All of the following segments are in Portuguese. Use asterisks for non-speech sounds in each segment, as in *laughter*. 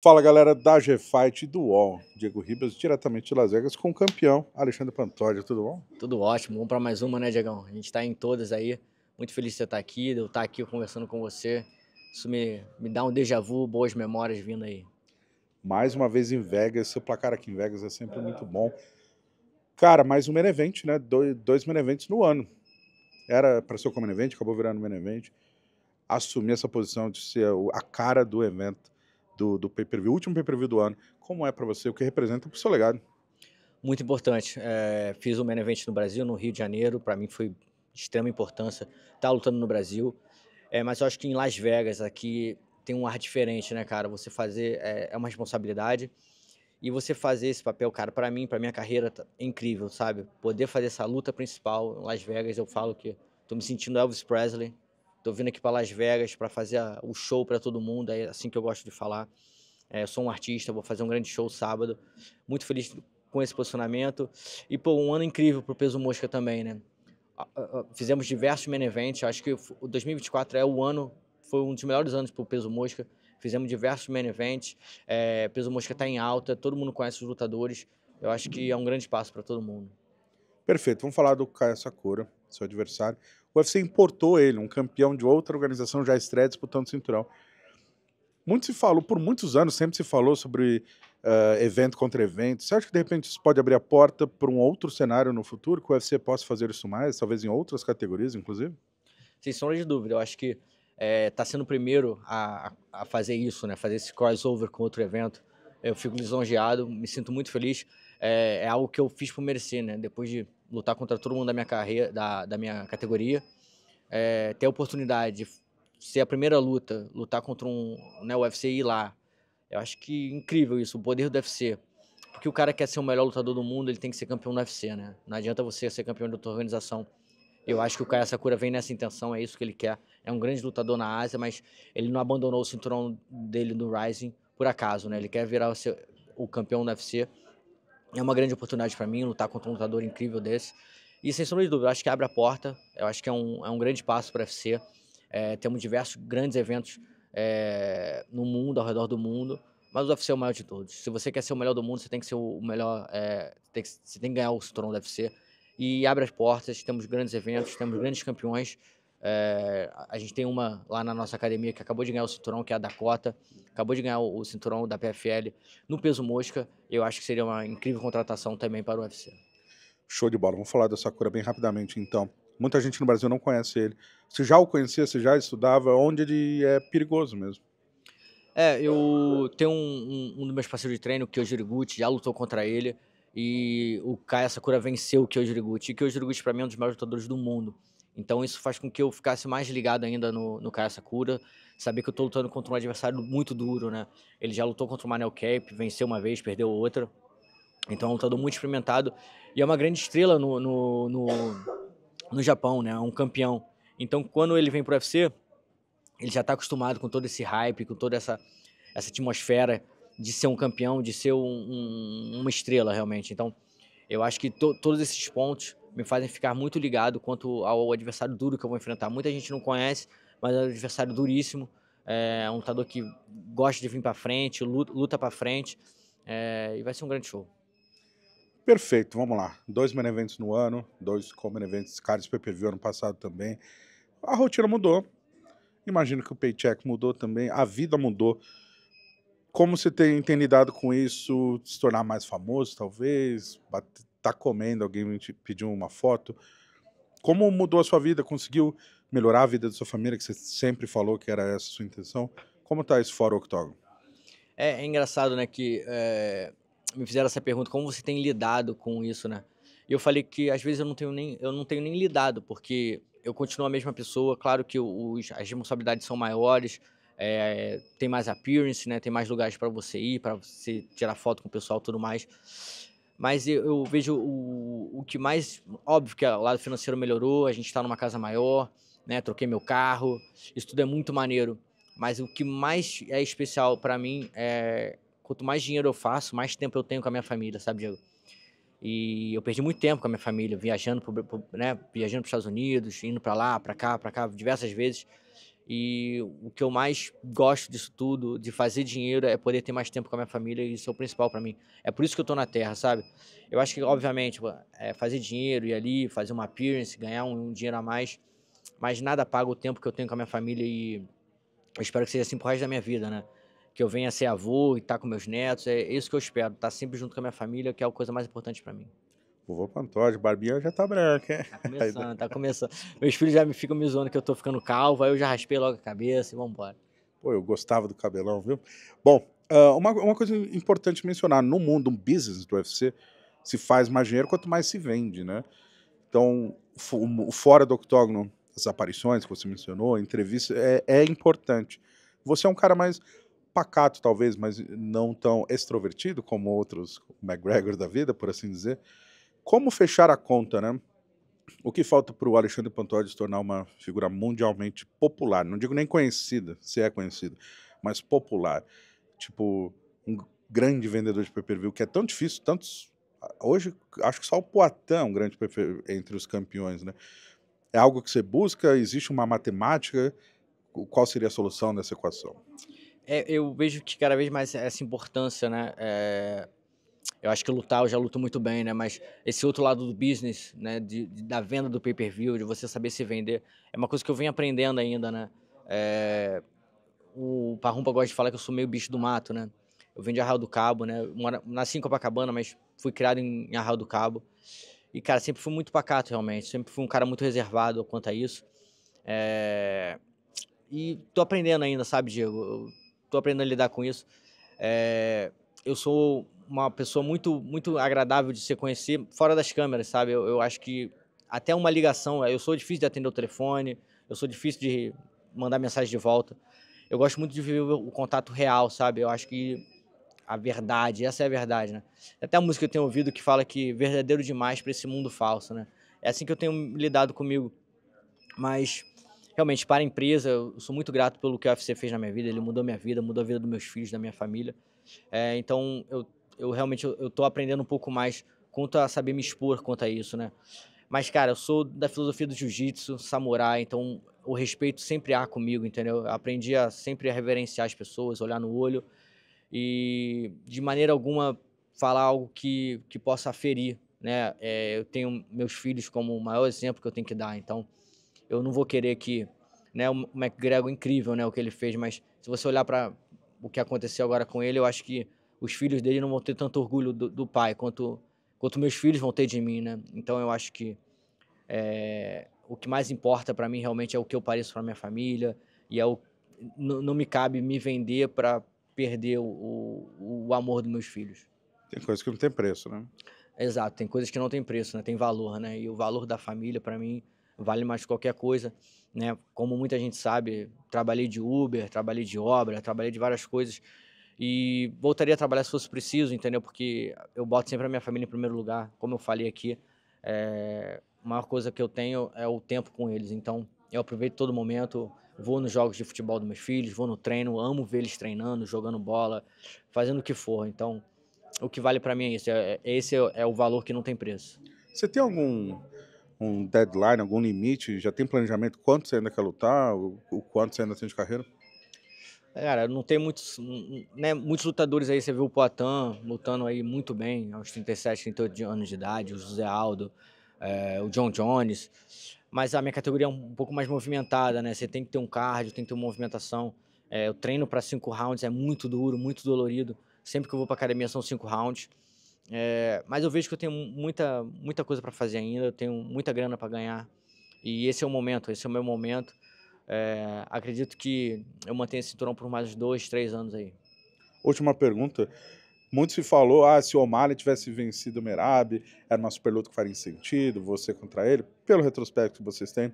Fala galera da G-Fight do UOL. Diego Ribas, diretamente de Las Vegas, com o campeão Alexandre Pantoja. Tudo bom? Tudo ótimo. Vamos para mais uma, né, Diegão? A gente está em todas aí. Muito feliz de você estar tá aqui, de eu estar tá aqui conversando com você. Isso me, me dá um déjà vu, boas memórias vindo aí. Mais uma vez em Vegas. Seu placar aqui em Vegas é sempre é. muito bom. Cara, mais um main event, né? Dois, dois main events no ano. Era para ser o main event, acabou virando main event. Assumir essa posição de ser a cara do evento do, do pay-per-view, último pay-per-view do ano. Como é para você, o que representa para o seu legado? Muito importante. É, fiz o um main event no Brasil, no Rio de Janeiro, para mim foi de extrema importância estar tá lutando no Brasil. É, mas eu acho que em Las Vegas, aqui, tem um ar diferente, né, cara? Você fazer é, é uma responsabilidade. E você fazer esse papel, cara, para mim, para minha carreira, tá incrível, sabe? Poder fazer essa luta principal em Las Vegas, eu falo que estou me sentindo Elvis Presley, Tô vindo aqui para Las Vegas para fazer a, o show para todo mundo, é assim que eu gosto de falar. É, sou um artista, vou fazer um grande show sábado. Muito feliz com esse posicionamento. E, pô, um ano incrível pro Peso Mosca também, né? Fizemos diversos main events. Acho que 2024 é o ano, foi um dos melhores anos pro Peso Mosca. Fizemos diversos main events. É, Peso Mosca tá em alta, todo mundo conhece os lutadores. Eu acho que é um grande passo para todo mundo. Perfeito. Vamos falar do Caio Sakura, seu adversário. O UFC importou ele, um campeão de outra organização já estreia disputando o cinturão. Muito se falou, por muitos anos sempre se falou sobre uh, evento contra evento. Você acha que de repente isso pode abrir a porta para um outro cenário no futuro, que o UFC possa fazer isso mais, talvez em outras categorias, inclusive? Sem sombra de dúvida. Eu acho que está eh, é, sendo o primeiro a, a, fazer isso, né? fazer esse crossover com outro evento. Eu fico lisonjeado, me sinto muito feliz. É, é algo que eu fiz por merecer, né? Depois de lutar contra todo mundo da minha carreira, da, da minha categoria, é, ter a oportunidade de ser a primeira luta, lutar contra um né, UFC e ir lá. Eu acho que incrível isso, o poder do UFC. Porque o cara quer ser o melhor lutador do mundo, ele tem que ser campeão do UFC, né? Não adianta você ser campeão de outra organização. Eu acho que o Kaya Sakura vem nessa intenção, é isso que ele quer. É um grande lutador na Ásia, mas ele não abandonou o cinturão dele no Rising por acaso, né? Ele quer virar o, seu, o campeão do UFC é uma grande oportunidade para mim lutar contra um lutador incrível desse. E sem sombra de dúvida, acho que abre a porta. Eu acho que é um, é um grande passo para o UFC. É, temos diversos grandes eventos é, no mundo, ao redor do mundo. Mas o UFC é o maior de todos. Se você quer ser o melhor do mundo, você tem que ser o melhor. É, tem que, você tem que ganhar o trono do UFC. E abre as portas, temos grandes eventos, temos grandes campeões. É, a gente tem uma lá na nossa academia que acabou de ganhar o cinturão, que é a Dakota, acabou de ganhar o, o cinturão da PFL no peso mosca. Eu acho que seria uma incrível contratação também para o UFC. Show de bola. Vamos falar dessa Sakura bem rapidamente, então. Muita gente no Brasil não conhece ele. Se já o conhecia, se já estudava, onde ele é perigoso mesmo. É, eu tenho um, um, um dos meus parceiros de treino, que é o Jiriguchi, já lutou contra ele. E o Kai Sakura venceu o Kyoji E o Kyoji pra mim, é um dos maiores lutadores do mundo. Então isso faz com que eu ficasse mais ligado ainda no, no Kaya Sakura, saber que eu tô lutando contra um adversário muito duro, né? Ele já lutou contra o Manel Cap, venceu uma vez, perdeu outra. Então é um lutador muito experimentado e é uma grande estrela no, no, no, no Japão, né? É um campeão. Então quando ele vem pro UFC, ele já está acostumado com todo esse hype, com toda essa, essa atmosfera de ser um campeão, de ser um, um, uma estrela realmente. Então eu acho que to todos esses pontos me fazem ficar muito ligado quanto ao adversário duro que eu vou enfrentar. Muita gente não conhece, mas é um adversário duríssimo. É um lutador que gosta de vir para frente, luta, para frente. É, e vai ser um grande show. Perfeito, vamos lá. Dois main events no ano, dois common events caros PPV ano passado também. A rotina mudou. Imagino que o paycheck mudou também, a vida mudou como você tem, tem, lidado com isso? Se tornar mais famoso, talvez? Bater, tá comendo, alguém te pediu uma foto? Como mudou a sua vida? Conseguiu melhorar a vida da sua família, que você sempre falou que era essa a sua intenção? Como tá isso fora o octógono? É, é engraçado, né, que é, me fizeram essa pergunta, como você tem lidado com isso, né? E eu falei que às vezes eu não tenho nem, eu não tenho nem lidado, porque eu continuo a mesma pessoa, claro que os, as responsabilidades são maiores, é, tem mais appearance, né? Tem mais lugares para você ir, para você tirar foto com o pessoal, tudo mais. Mas eu, eu vejo o, o, que mais óbvio que é o lado financeiro melhorou, a gente está numa casa maior, né? Troquei meu carro, isso tudo é muito maneiro. Mas o que mais é especial para mim é quanto mais dinheiro eu faço, mais tempo eu tenho com a minha família, sabe, Diego? E eu perdi muito tempo com a minha família, viajando, pro, pro né, viajando para os Estados Unidos, indo para lá, para cá, para cá, diversas vezes. E o que eu mais gosto disso tudo, de fazer dinheiro, é poder ter mais tempo com a minha família, e isso é o principal para mim. É por isso que eu tô na Terra, sabe? Eu acho que, obviamente, é fazer dinheiro, ir ali, fazer uma appearance, ganhar um, um dinheiro a mais, mas nada paga o tempo que eu tenho com a minha família e eu espero que seja assim pro resto da minha vida, né? Que eu venha ser avô e estar tá com meus netos, é isso que eu espero, estar tá sempre junto com a minha família, que é a coisa mais importante para mim. Tipo, Vovô Pantoja, barbinha já tá branca, Tá *laughs* começando, tá começando. Meus filhos já me ficam me zoando que eu tô ficando calvo, aí eu já raspei logo a cabeça e vambora. Pô, eu gostava do cabelão, viu? Bom, ah, uma, uma coisa importante mencionar, no mundo, um business do UFC, se faz mais dinheiro quanto mais se vende, né? Então, fora do octógono, as aparições que você mencionou, entrevista, é, é importante. Você é um cara mais pacato, talvez, mas não tão extrovertido como outros McGregor da vida, por assim dizer como fechar a conta, né? O que falta para o Alexandre Pantoja se tornar uma figura mundialmente popular? Não digo nem conhecida, se é conhecida, mas popular. Tipo, um grande vendedor de pay-per-view, que é tão difícil, tantos... Hoje, acho que só o Poitin é um grande entre os campeões, né? É algo que você busca? Existe uma matemática? Qual seria a solução dessa equação? É, eu vejo que cada vez mais essa importância, né? É eu acho que lutar eu já luto muito bem, né? Mas esse outro lado do business, né? De, de da venda do pay-per-view, de você saber se vender, é uma coisa que eu venho aprendendo ainda, né? É, o Parrumpa gosta de falar que eu sou meio bicho do mato, né? Eu venho de Arraial do Cabo, né? Mora, nasci em Copacabana, mas fui criado em, em Arraial do Cabo. E, cara, sempre fui muito pacato, realmente. Sempre fui um cara muito reservado quanto a isso. É... E tô aprendendo ainda, sabe, Diego? Eu tô aprendendo a lidar com isso. É... Eu sou uma pessoa muito, muito agradável de se conhecer fora das câmeras, sabe? Eu, eu acho que até uma ligação, é, eu sou difícil de atender o telefone, eu sou difícil de mandar mensagem de volta. Eu gosto muito de viver o contato real, sabe? Eu acho que a verdade, essa é a verdade, né? Até a música que eu tenho ouvido que fala que verdadeiro demais para esse mundo falso, né? É assim que eu tenho lidado comigo. Mas realmente para a empresa, eu sou muito grato pelo que o UFC fez na minha vida, ele mudou minha vida, mudou a vida dos meus filhos, da minha família. É, então eu eu realmente eu, tô aprendendo um pouco mais quanto a saber me expor quanto a isso, né? Mas, cara, eu sou da filosofia do jiu-jitsu, samurai, então o respeito sempre há comigo, entendeu? Eu aprendi a sempre reverenciar as pessoas, olhar no olho e, de maneira alguma, falar algo que, que possa ferir, né? É, eu tenho meus filhos como o maior exemplo que eu tenho que dar, então eu não vou querer que, né? O McGregor é incrível, né? O que ele fez, mas se você olhar para o que aconteceu agora com ele, eu acho que os filhos dele não vão ter tanto orgulho do, do pai quanto, quanto meus filhos vão ter de mim, né? Então eu acho que é, o que mais importa para mim realmente é o que eu pareço para minha família e é o, não, não me cabe me vender para perder o, o amor dos meus filhos. Tem coisas que não tem preço, né? Exato, tem coisas que não tem preço, né? Tem valor, né? E o valor da família, para mim, vale mais que qualquer coisa, né? Como muita gente sabe, trabalhei de Uber, trabalhei de obra, trabalhei de várias coisas e voltaria a trabalhar se fosse preciso, entendeu? Porque eu boto sempre a minha família em primeiro lugar. Como eu falei aqui, é, a maior coisa que eu tenho é o tempo com eles. Então, eu aproveito todo momento, vou nos jogos de futebol dos meus filhos, vou no treino, amo ver eles treinando, jogando bola, fazendo o que for. Então, o que vale para mim é isso. É, é esse é, é o valor que não tem preço. Você tem algum um deadline, algum limite? Já tem planejamento? Quanto você ainda quer lutar? O, o quanto você ainda tem de carreira? É, cara, não tem muitos, né, muitos lutadores aí. Você viu o Poitin lutando aí muito bem, aos 37, 38 anos de idade, o José Aldo, é, o John Jones. Mas a minha categoria é um pouco mais movimentada, né? Você tem que ter um cardio, tem que ter uma movimentação. É, eu treino para cinco rounds, é muito duro, muito dolorido. Sempre que eu vou para academia são cinco rounds. É, mas eu vejo que eu tenho muita, muita coisa para fazer ainda, eu tenho muita grana para ganhar. E esse é o momento, esse é o meu momento. É, acredito que eu mantenha esse cinturão por mais dois, três anos aí. Última pergunta. Muito se falou, ah, se o O'Malley tivesse vencido o Merab, era uma super luta que faria sentido, você contra ele, pelo retrospecto que vocês têm.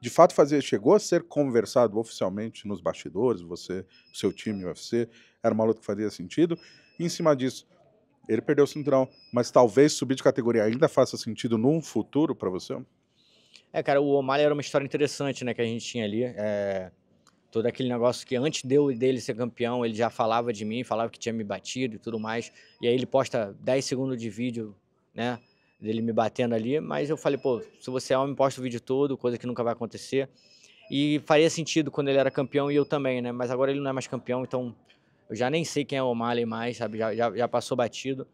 De fato, fazia, chegou a ser conversado oficialmente nos bastidores, você, seu time, UFC, era uma luta que faria sentido. E em cima disso, ele perdeu o cinturão, mas talvez subir de categoria ainda faça sentido num futuro para você? É, cara, o O'Malley era uma história interessante, né, que a gente tinha ali. É, todo aquele negócio que antes de dele ser campeão, ele já falava de mim, falava que tinha me batido e tudo mais. E aí ele posta 10 segundos de vídeo, né, dele me batendo ali. Mas eu falei, pô, se você é homem, posta o vídeo todo, coisa que nunca vai acontecer. E faria sentido quando ele era campeão e eu também, né? Mas agora ele não é mais campeão, então eu já nem sei quem é o O'Malley mais, sabe? Já, já, já passou batido.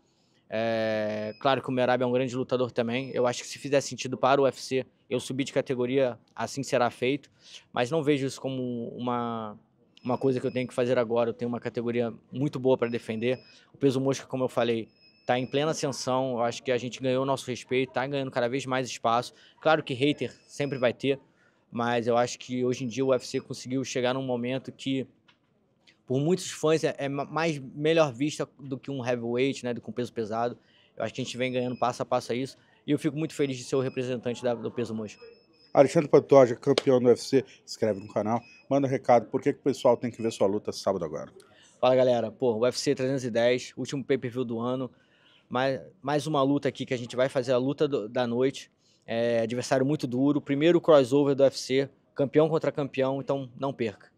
É, claro que o Merab é um grande lutador também. Eu acho que se fizer sentido para o UFC, eu subir de categoria, assim será feito. Mas não vejo isso como uma, uma coisa que eu tenho que fazer agora. Eu tenho uma categoria muito boa para defender. O peso mosca, como eu falei, está em plena ascensão. Eu acho que a gente ganhou o nosso respeito, está ganhando cada vez mais espaço. Claro que hater sempre vai ter, mas eu acho que hoje em dia o UFC conseguiu chegar num momento que por muitos fãs é, é mais melhor vista do que um heavyweight, né, do que um peso pesado. Eu acho que a gente vem ganhando passo a passo a isso e eu fico muito feliz de ser o representante da, do peso mosca. Alexandre Pantoja, campeão do UFC, se inscreve no canal, manda um recado, por que, que o pessoal tem que ver sua luta sábado agora? Fala galera, pô, UFC 310, último pay-per-view do ano, mais, mais uma luta aqui que a gente vai fazer a luta do, da noite, é, adversário muito duro, primeiro crossover do UFC, campeão contra campeão, então não perca.